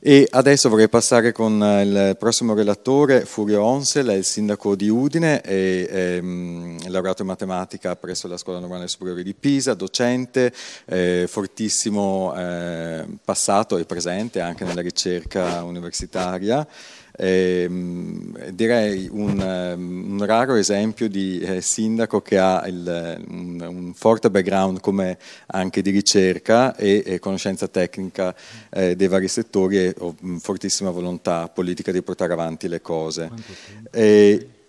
E adesso vorrei passare con eh, il prossimo relatore, Furio Onsel, è il sindaco di Udine, è, è, ehm, è laureato in matematica presso la Scuola Normale Superiore di Pisa, docente, eh, fortissimo eh, passato e presente anche nella ricerca universitaria. Eh, direi un, ehm, un, raro esempio di eh, sindaco che ha il, un, un, forte background come anche di ricerca e, e conoscenza tecnica eh, dei vari settori e oh, fortissima volontà politica di portare avanti le cose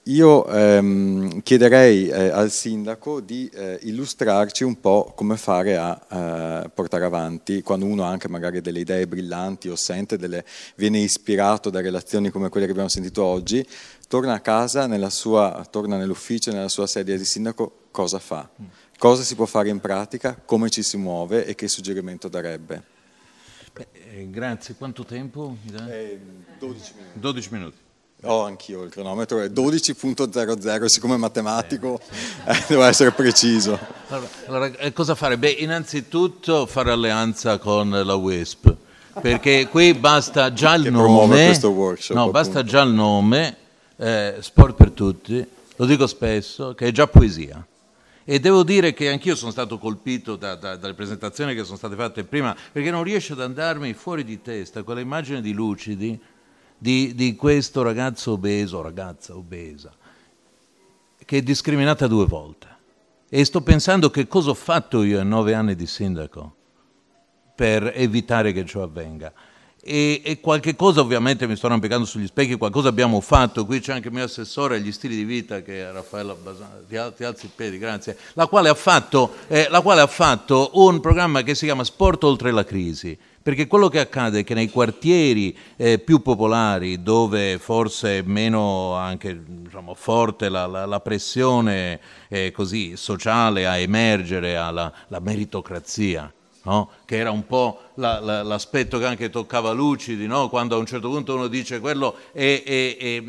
io ehm, chiederei eh, al sindaco di eh, illustrarci un po' come fare a eh, portare avanti, quando uno ha anche magari delle idee brillanti o sente, delle, viene ispirato da relazioni come quelle che abbiamo sentito oggi, torna a casa, nella sua, torna nell'ufficio, nella sua sedia di sindaco, cosa fa? Mm. Cosa si può fare in pratica? Come ci si muove e che suggerimento darebbe? Beh, eh, grazie, quanto tempo? 12 eh, minuti. 12 minuti. Ho oh, anch'io il cronometro, è 12.00, siccome è matematico eh, devo essere preciso. Allora, allora, cosa fare? Beh, innanzitutto fare alleanza con la WISP, perché qui basta già il che nome, questo workshop, no, appunto. basta già il nome, eh, Sport per tutti, lo dico spesso, che è già poesia. E devo dire che anch'io sono stato colpito da, da, dalle presentazioni che sono state fatte prima, perché non riesce ad andarmi fuori di testa quella immagine di Lucidi di, di questo ragazzo obeso, ragazza obesa, che è discriminata due volte. E sto pensando che cosa ho fatto io a nove anni di sindaco per evitare che ciò avvenga. E, e, qualche cosa ovviamente mi sto arrampicando sugli specchi, qualcosa abbiamo fatto, qui c'è anche il mio assessore agli stili di vita che è Raffaella Basano, ti, alzi i piedi, grazie, la quale, fatto, eh, la quale, ha fatto, un programma che si chiama Sport oltre la crisi. Perché quello che accade è che nei quartieri eh, più popolari, dove forse è meno anche, diciamo, forte la, la, la pressione eh, così, sociale a emergere, alla meritocrazia, No? che era un po' la, la, l'aspetto che anche toccava Lucidi, no? quando a un certo punto uno dice quello è, è, è,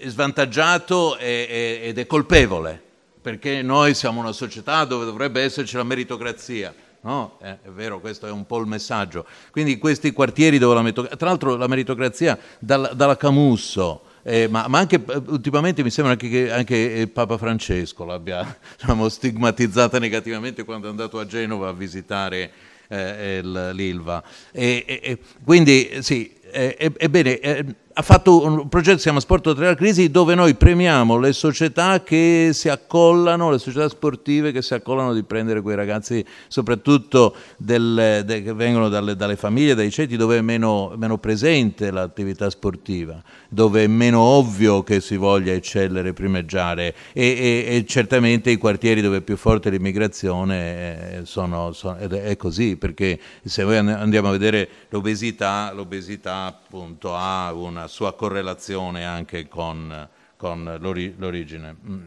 è svantaggiato ed è colpevole, perché noi siamo una società dove dovrebbe esserci la meritocrazia. No? Eh, è vero, questo è un po' il messaggio. Quindi questi quartieri dove la meritocrazia, tra l'altro la meritocrazia dalla, dalla Camusso, eh, ma, ma, anche eh, ultimamente mi sembra anche che anche eh, Papa Francesco l'abbia diciamo, stigmatizzata negativamente quando è andato a Genova a visitare eh, l'ILVA. E, e, e, quindi sì, ebbene eh, ha fatto un progetto che si chiama Sport oltre la crisi dove noi premiamo le società che si accollano, le società sportive che si accollano di prendere quei ragazzi soprattutto del, de, che vengono dalle, dalle, famiglie, dai ceti dove è meno, meno presente l'attività sportiva, dove è meno ovvio che si voglia eccellere, primeggiare e, e, e certamente i quartieri dove è più forte l'immigrazione eh, sono, sono, è così perché se noi andiamo a vedere l'obesità, l'obesità appunto ha una sua correlazione anche con, con l'ori- l'origine. Mm.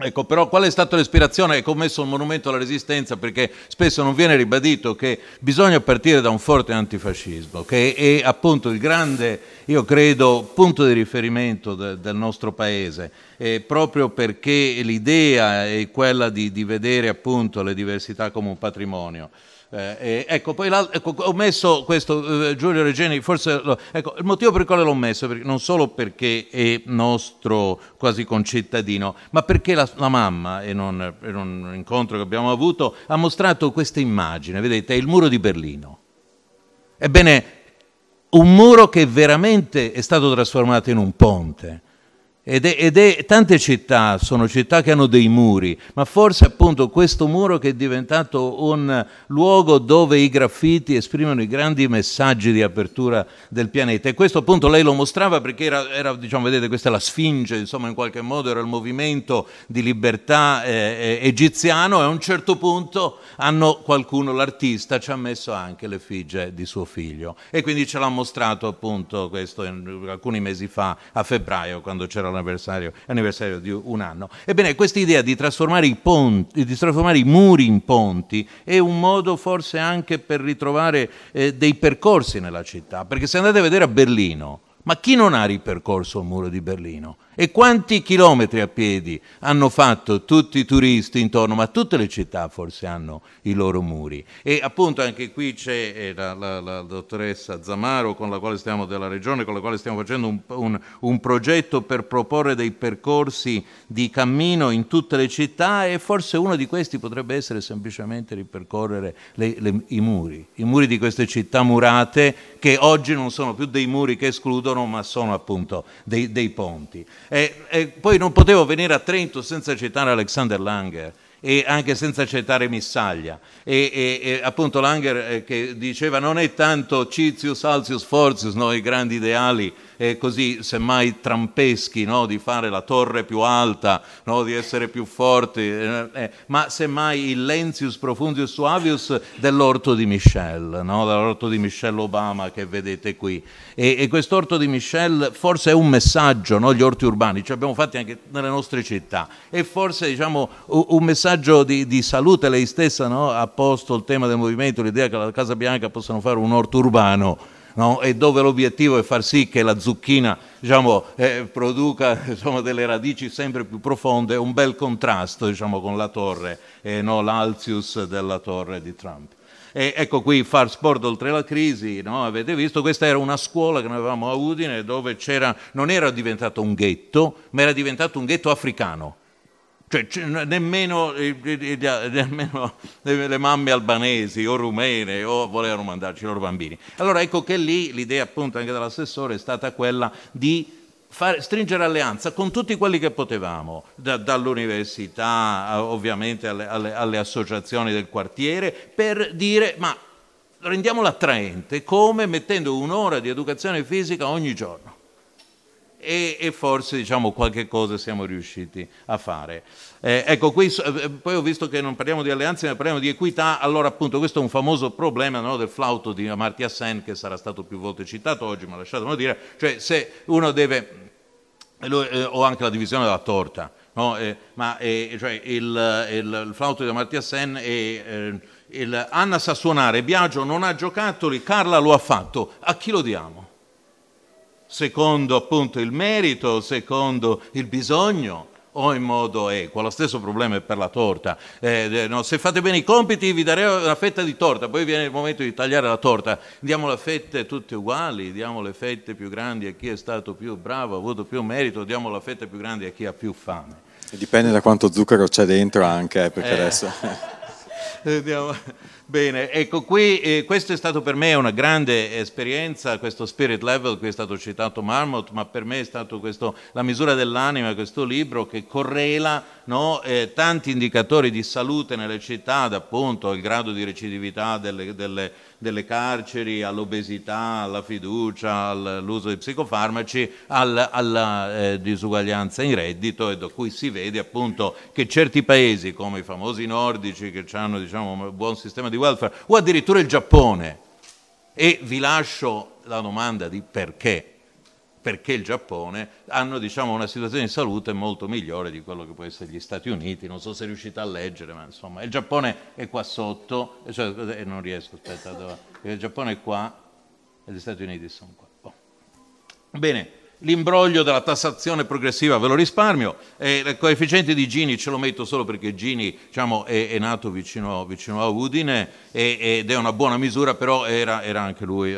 Ecco, però qual è stata l'ispirazione che ecco, ha commesso il monumento alla resistenza? Perché spesso non viene ribadito che bisogna partire da un forte antifascismo, che è appunto il grande, io credo, punto di riferimento de- del nostro paese, eh, proprio perché l'idea è quella di, di vedere appunto le diversità come un patrimonio. Eh, ecco, poi ecco, ho messo questo, eh, Giulio Regeni, forse lo, ecco, il motivo per il quale l'ho messo, perché, non solo perché è nostro quasi concittadino, ma perché la, la mamma, in un, in un incontro che abbiamo avuto, ha mostrato questa immagine, vedete, è il muro di Berlino. Ebbene, un muro che veramente è stato trasformato in un ponte ed è, ed è, tante città sono città che hanno dei muri, ma forse appunto questo muro che è diventato un luogo dove i graffiti esprimono i grandi messaggi di apertura del pianeta. E questo appunto lei lo mostrava perché era, era diciamo, vedete, questa è la Sfinge, insomma, in qualche modo era il movimento di libertà eh, eh egiziano e a un certo punto hanno qualcuno, l'artista, ci ha messo anche l'effigie di suo figlio. E quindi ce l'ha mostrato appunto questo in, alcuni mesi fa, a febbraio, quando c'era la anniversario, anniversario di un anno. Ebbene, questa idea di trasformare, i ponti, di trasformare i muri in ponti è un modo forse anche per ritrovare eh, dei percorsi nella città, perché se andate a vedere a Berlino, ma chi non ha ripercorso il muro di Berlino? E quanti chilometri a piedi hanno fatto tutti i turisti intorno, ma tutte le città forse hanno i loro muri. E appunto anche qui c'è eh, la, la, la dottoressa Zamaro stiamo, della regione, con la quale stiamo facendo un, un, un progetto per proporre dei percorsi di cammino in tutte le città e forse uno di questi potrebbe essere semplicemente ripercorrere le, le, i muri, i muri di queste città murate che oggi non sono più dei muri che escludono ma sono appunto dei, dei ponti. E, eh, e eh, poi non potevo venire a Trento senza citare Alexander Langer e anche senza citare Missaglia. E, e, e appunto Langer eh, che diceva non è tanto Citius, Alcius, Forzius, no, i grandi ideali, eh, così semmai trampeschi no? di fare la torre più alta, no? di essere più forti, eh, eh, ma semmai il lenzius profundius suavius dell'orto di Michel, no? dell'orto di Michel Obama che vedete qui. E, e quest'orto di Michel forse è un messaggio, no? gli orti urbani, ci abbiamo fatti anche nelle nostre città, e forse diciamo, un messaggio di, di salute lei stessa ha posto il tema del movimento, l'idea che la Casa Bianca possano fare un orto urbano no? e dove l'obiettivo è far sì che la zucchina diciamo, eh, produca insomma, delle radici sempre più profonde, un bel contrasto diciamo, con la torre, eh, no? l'alzius della torre di Trump. E ecco qui far sport oltre la crisi, no? avete visto, questa era una scuola che noi avevamo a Udine dove non era diventato un ghetto, ma era diventato un ghetto africano. Cioè, nemmeno, nemmeno, le mamme albanesi o rumene o volevano mandarci i loro bambini. Allora ecco che lì l'idea appunto anche dell'assessore è stata quella di fare, stringere alleanza con tutti quelli che potevamo, da, dall'università ovviamente alle, alle, alle associazioni del quartiere, per dire ma rendiamola attraente come mettendo un'ora di educazione fisica ogni giorno e, e forse diciamo, qualche cosa siamo riusciti a fare. Eh, ecco, qui, eh, poi ho visto che non parliamo di alleanze ma parliamo di equità, allora appunto questo è un famoso problema no, del flauto di Amartya Sen che sarà stato più volte citato oggi, ma lasciatemelo dire, cioè se uno deve, eh, ho eh, anche la divisione della torta, no, eh, ma eh, cioè, il, il, il, flauto di Amartya Sen è... Il Anna sa suonare, Biagio non ha giocattoli, Carla lo ha fatto, a chi lo diamo? secondo appunto il merito, secondo il bisogno o in modo equo. Lo stesso problema è per la torta. Eh, eh no, se fate bene i compiti vi darei una fetta di torta, poi viene il momento di tagliare la torta. Diamo le fette tutte uguali, diamo le fette più grandi a chi è stato più bravo, ha avuto più merito, diamo la fetta più grande a chi ha più fame. E dipende da quanto zucchero c'è dentro anche, eh, perché eh. adesso... Vediamo... Eh, Bene, ecco qui, eh, questa è stato per me una grande esperienza, questo spirit level, qui è stato citato Marmot, ma per me è stato questo, la misura dell'anima, questo libro che correla no, eh, tanti indicatori di salute nelle città, appunto al grado di recidività delle, delle, delle carceri, all'obesità, alla fiducia, all'uso di psicofarmaci, al, alla eh, disuguaglianza in reddito e da cui si vede appunto che certi paesi come i famosi nordici che hanno diciamo, un buon sistema di welfare, o addirittura il Giappone. E vi lascio la domanda di perché perché il Giappone hanno diciamo, una situazione di salute molto migliore di quello che può essere gli Stati Uniti, non so se riuscite a leggere, ma insomma il Giappone è qua sotto, cioè, eh, non riesco, aspetta, dove, il Giappone è qua e gli Stati Uniti sono qua. Oh. Bene, L'imbroglio della tassazione progressiva ve lo risparmio, eh, il coefficiente di Gini ce lo metto solo perché Gini diciamo, è, è, nato vicino, vicino a Udine e, ed è una buona misura, però era, era anche lui,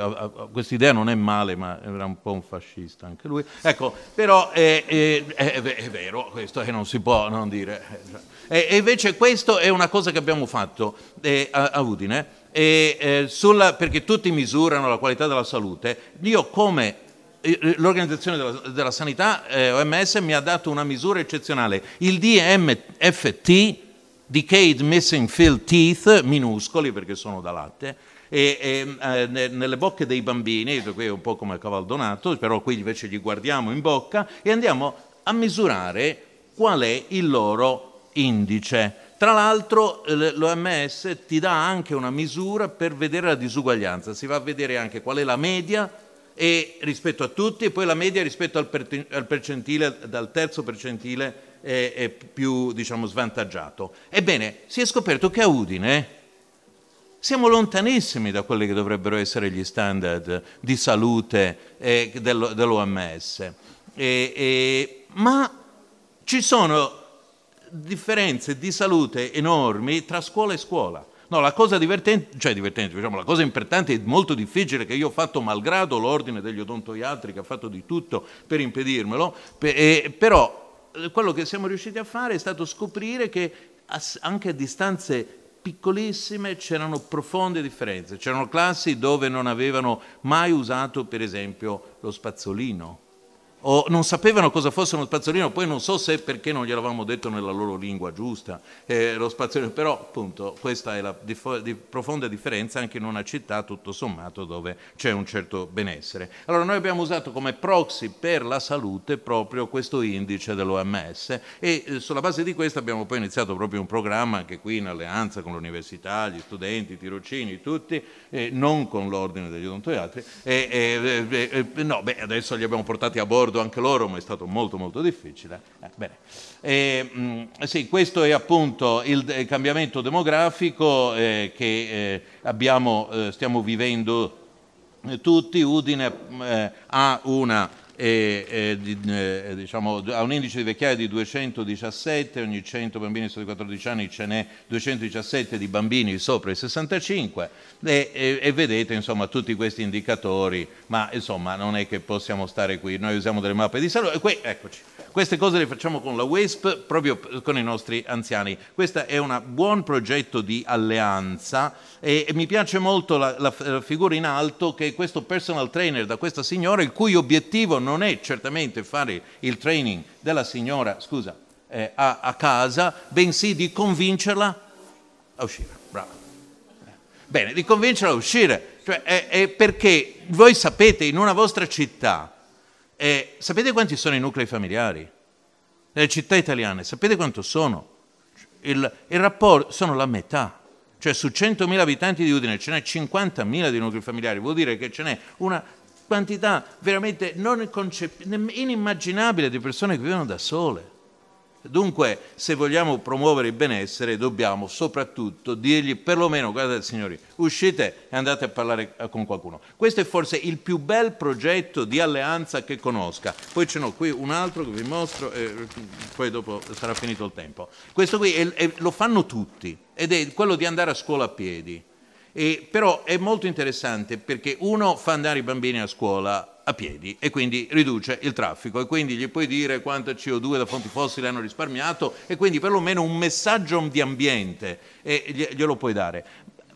questa idea non è male, ma era un po' un fascista anche lui. Ecco, però è, è, è vero, questo non si può non dire. E, invece questo è una cosa che abbiamo fatto eh, a, a Udine. E, eh, sulla, perché tutti misurano la qualità della salute, io come eh, eh, l'Organizzazione della, della Sanità, eh, OMS, mi ha dato una misura eccezionale. Il DMFT, Decayed Missing Filled Teeth, minuscoli perché sono da latte, e, e eh, nelle bocche dei bambini, qui è un po' come Cavaldonato, però qui invece gli guardiamo in bocca e andiamo a misurare qual è il loro indice. Tra l'altro eh, l'OMS ti dà anche una misura per vedere la disuguaglianza, si va a vedere anche qual è la media e rispetto a tutti e poi la media rispetto al, per, al percentile, dal terzo percentile è, è più diciamo, svantaggiato. Ebbene, si è scoperto che a Udine siamo lontanissimi da quelli che dovrebbero essere gli standard di salute eh, dell'OMS, e, e, ma ci sono differenze di salute enormi tra scuola e scuola. No, la cosa divertente, cioè divertente, diciamo, la cosa importante e molto difficile che io ho fatto malgrado l'ordine degli odontoiatri che ha fatto di tutto per impedirmelo, per, eh, però quello che siamo riusciti a fare è stato scoprire che anche a distanze piccolissime c'erano profonde differenze, c'erano classi dove non avevano mai usato per esempio lo spazzolino o non sapevano cosa fosse uno spazzolino, poi non so se perché non gliel'avevamo detto nella loro lingua giusta, eh, lo spazzolino, però appunto questa è la dif- di profonda differenza anche in una città tutto sommato dove c'è un certo benessere. Allora noi abbiamo usato come proxy per la salute proprio questo indice dell'OMS e eh, sulla base di questo abbiamo poi iniziato proprio un programma anche qui in alleanza con l'università, gli studenti, i tirocini, tutti, eh, non con l'ordine degli odontoiatri, eh, eh, eh, no, beh, adesso li abbiamo portati a bordo ricordo anche loro, ma è stato molto molto difficile. Eh, e, mh, mm, sì, questo è appunto il cambiamento demografico eh, che eh, abbiamo, eh, stiamo vivendo eh, tutti. Udine mm, ha una e, e, di, eh, eh diciamo, a un indice di vecchiaia di 217, ogni 100 bambini sotto i 14 anni ce n'è 217 di bambini sopra i 65 e, e, e vedete insomma, tutti questi indicatori, ma insomma non è che possiamo stare qui, noi usiamo delle mappe di salute, qui eccoci. Queste cose le facciamo con la WISP, proprio con i nostri anziani. Questo è un buon progetto di alleanza e, e mi piace molto la, la, la, figura in alto che è questo personal trainer da questa signora, il cui obiettivo non è certamente fare il training della signora, scusa, eh, a, a casa, bensì di convincerla a uscire. Brava. Bene, di convincerla a uscire, cioè, è, è perché voi sapete in una vostra città e sapete quanti sono i nuclei familiari? Nelle città italiane, sapete quanto sono? Il, il rapporto sono la metà. Cioè su 100.000 abitanti di Udine ce n'è 50.000 di nuclei familiari, vuol dire che ce n'è una quantità veramente concep- inimmaginabile di persone che vivono da sole. Dunque, se vogliamo promuovere il benessere, dobbiamo soprattutto dirgli, perlomeno, guardate signori, uscite e andate a parlare eh, con qualcuno. Questo è forse il più bel progetto di alleanza che conosca. Poi ce n'ho qui un altro che vi mostro e eh, poi dopo sarà finito il tempo. Questo qui è, è, lo fanno tutti ed è quello di andare a scuola a piedi. E, però è molto interessante perché uno fa andare i bambini a scuola a piedi e quindi riduce il traffico e quindi gli puoi dire quanta CO2 da fonti fossili hanno risparmiato e quindi perlomeno un messaggio di ambiente e glielo puoi dare.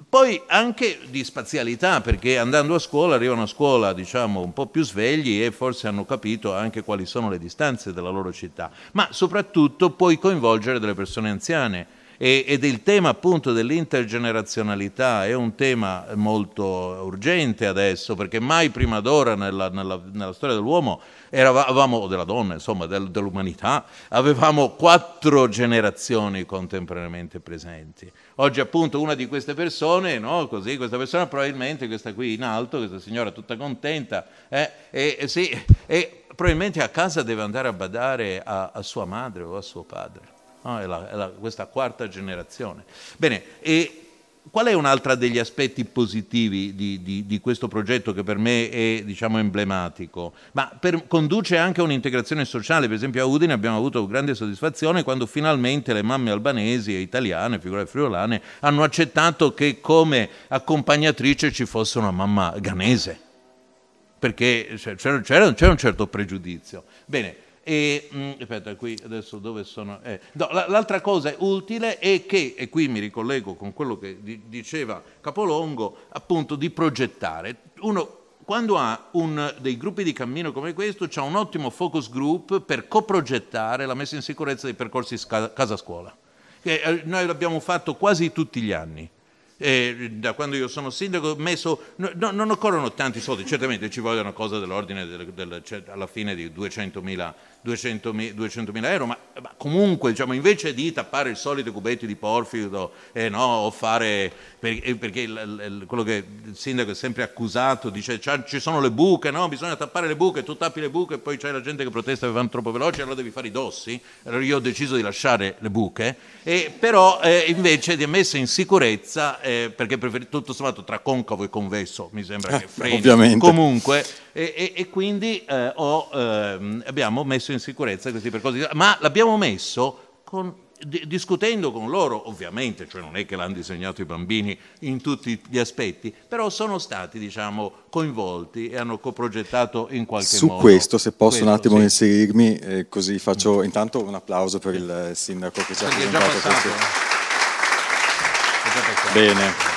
Poi anche di spazialità, perché andando a scuola arrivano a scuola diciamo, un po' più svegli e forse hanno capito anche quali sono le distanze della loro città, ma soprattutto puoi coinvolgere delle persone anziane e, ed il tema appunto dell'intergenerazionalità è un tema molto urgente adesso, perché mai prima d'ora nella, nella, nella storia dell'uomo eravamo, della donna, insomma, del, dell'umanità, avevamo quattro generazioni contemporaneamente presenti. Oggi appunto una di queste persone, no, così, questa persona probabilmente, questa qui in alto, questa signora tutta contenta, eh, e, e, sì, e probabilmente a casa deve andare a badare a, a sua madre o a suo padre no? è, la, è la, questa quarta generazione. Bene, e qual è un altro degli aspetti positivi di, di, di, questo progetto che per me è diciamo, emblematico? Ma per, conduce anche a un'integrazione sociale, per esempio a Udine abbiamo avuto grande soddisfazione quando finalmente le mamme albanesi e italiane, figure friulane, hanno accettato che come accompagnatrice ci fosse una mamma ghanese perché c'era, c'era, c'era un certo pregiudizio. Bene, e, mh, mm, aspetta, qui adesso dove sono? Eh, no, l'altra cosa utile è che, e qui mi ricollego con quello che diceva Capolongo, appunto di progettare. Uno quando ha un, dei gruppi di cammino come questo, c'è un ottimo focus group per coprogettare la messa in sicurezza dei percorsi sca- casa-scuola, che eh, noi l'abbiamo fatto quasi tutti gli anni. E da quando io sono sindaco messo, no, no, non occorrono tanti soldi, certamente ci vogliono cose dell'ordine del, del, cioè, alla fine di 200.000 euro 200 mila euro, ma, ma comunque diciamo, invece di tappare il solito cubetto di porfido eh, no, o fare, eh, perché, perché il, il, quello che il sindaco è sempre accusato, dice ci sono le buche, no, bisogna tappare le buche, tu tappi le buche e poi c'è la gente che protesta che vanno troppo veloci, allora devi fare i dossi, allora io ho deciso di lasciare le buche, e, però eh, invece di messa in sicurezza, eh, perché prefer- tutto sommato tra concavo e convesso mi sembra che eh, freni, ovviamente. comunque, e, e quindi eh, ho, ehm, abbiamo messo in in sicurezza questi percorsi, ma l'abbiamo messo con, di, discutendo con loro, ovviamente, cioè non è che l'hanno disegnato i bambini in tutti gli aspetti, però sono stati diciamo, coinvolti e hanno coprogettato in qualche Su modo. Su questo, se posso questo, un attimo sì. inserirmi, eh, così faccio intanto un applauso per il sindaco che ci ha presentato questo. Bene.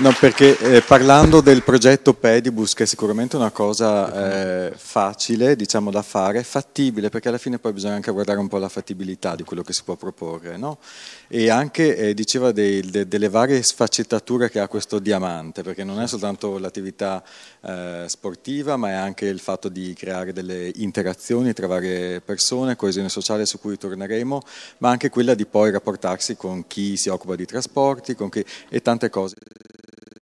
No, perché eh, parlando del progetto Pedibus, che è sicuramente una cosa eh, facile, diciamo, da fare, fattibile, perché alla fine poi bisogna anche guardare un po' la fattibilità di quello che si può proporre, no? E anche, eh, diceva, dei, de, delle varie sfaccettature che ha questo diamante, perché non è soltanto l'attività eh, sportiva, ma è anche il fatto di creare delle interazioni tra varie persone, coesione sociale su cui torneremo, ma anche quella di poi rapportarsi con chi si occupa di trasporti, chi, e tante cose.